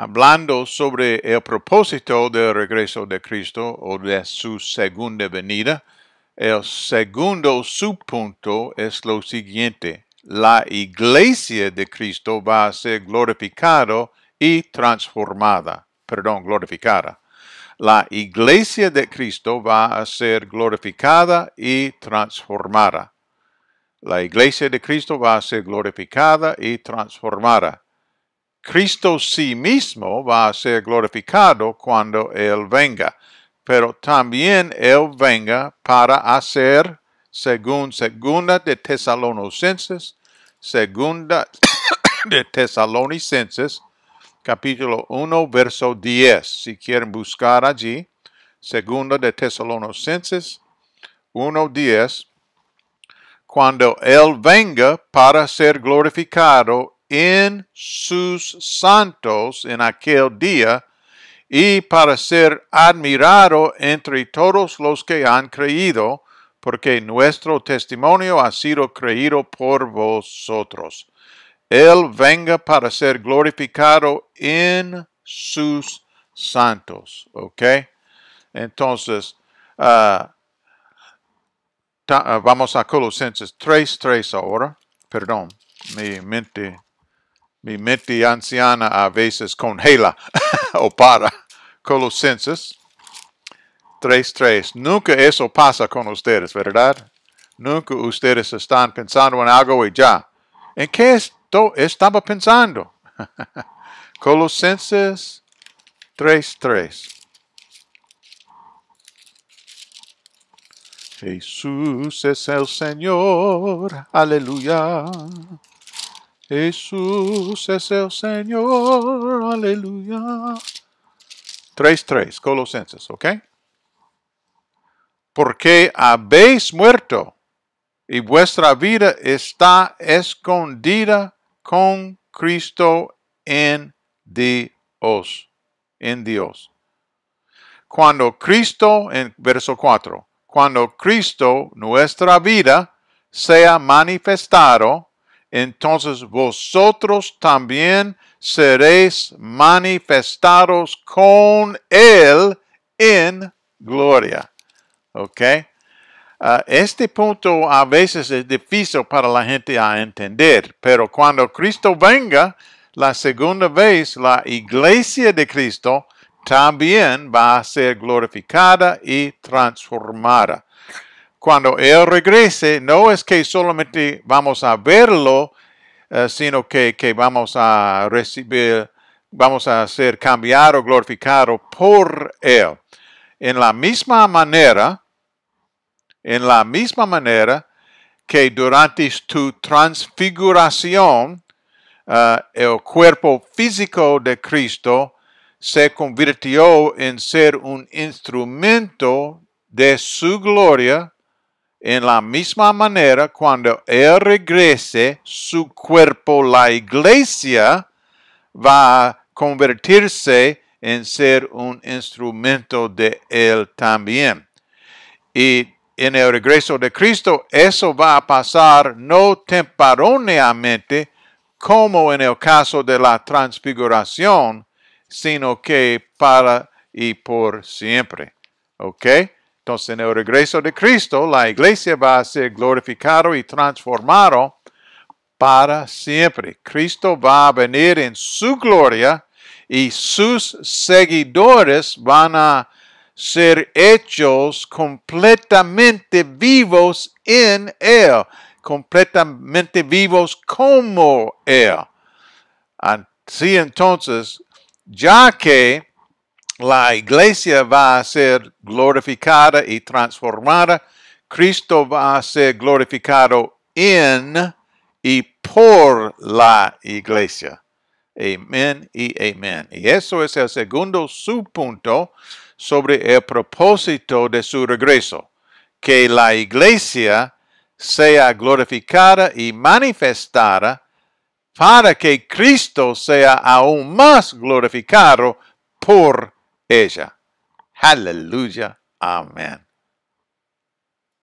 hablando sobre el propósito del regreso de Cristo o de su segunda venida, el segundo subpunto es lo siguiente. La iglesia de Cristo va a ser glorificada y transformada. Perdón, glorificada. La iglesia de Cristo va a ser glorificada y transformada. La iglesia de Cristo va a ser glorificada y transformada. Cristo sí mismo va a ser glorificado cuando Él venga, pero también Él venga para hacer, según segunda de Tesalonicenses, segunda de Tesalonicenses, capítulo 1, verso 10, si quieren buscar allí, segunda de Tesalonicenses 1, 10, cuando Él venga para ser glorificado, en sus santos en aquel día y para ser admirado entre todos los que han creído, porque nuestro testimonio ha sido creído por vosotros. Él venga para ser glorificado en sus santos. ¿Ok? Entonces, ah, ah, vamos a Colosenses 3.3 ahora. Perdón, mi mente mi mente anciana a veces congela o para. Colosenses 3.3. Nunca eso pasa con ustedes, ¿verdad? Nunca ustedes están pensando en algo y ya. ¿En qué esto estaba pensando? Colosenses 3.3. Jesús es el Señor. Aleluya. Jesús es el Señor, aleluya. 3.3, Colosenses, ¿ok? Porque habéis muerto y vuestra vida está escondida con Cristo en Dios, en Dios. Cuando Cristo, en verso 4, cuando Cristo, nuestra vida, sea manifestado, entonces vosotros también seréis manifestados con Él en gloria. ¿Ok? Ah, este punto a veces es difícil para la gente a entender, pero cuando Cristo venga la segunda vez, la iglesia de Cristo también va a ser glorificada y transformada cuando Él regrese, no es que solamente vamos a verlo, eh, sino que, vamos a recibir, vamos a ser cambiado, glorificado por Él. En la misma manera, en la misma manera que durante tu transfiguración, eh, el cuerpo físico de Cristo se convirtió en ser un instrumento de su gloria en la misma manera, cuando Él regrese su cuerpo, la iglesia va a convertirse en ser un instrumento de Él también. Y en el regreso de Cristo, eso va a pasar no temporáneamente, como en el caso de la transfiguración, sino que para y por siempre. ¿Ok? Entonces, en el regreso de Cristo, la iglesia va a ser glorificado y transformado para siempre. Cristo va a venir en su gloria y sus seguidores van a ser hechos completamente vivos en Él, completamente vivos como Él. Así entonces, ya que la iglesia va a ser glorificada y transformada. Cristo va a ser glorificado en y por la iglesia. Amén y amén. Y eso es el segundo subpunto sobre el propósito de su regreso, que la iglesia sea glorificada y manifestada para que Cristo sea aún más glorificado por Asia. Hallelujah. Amen.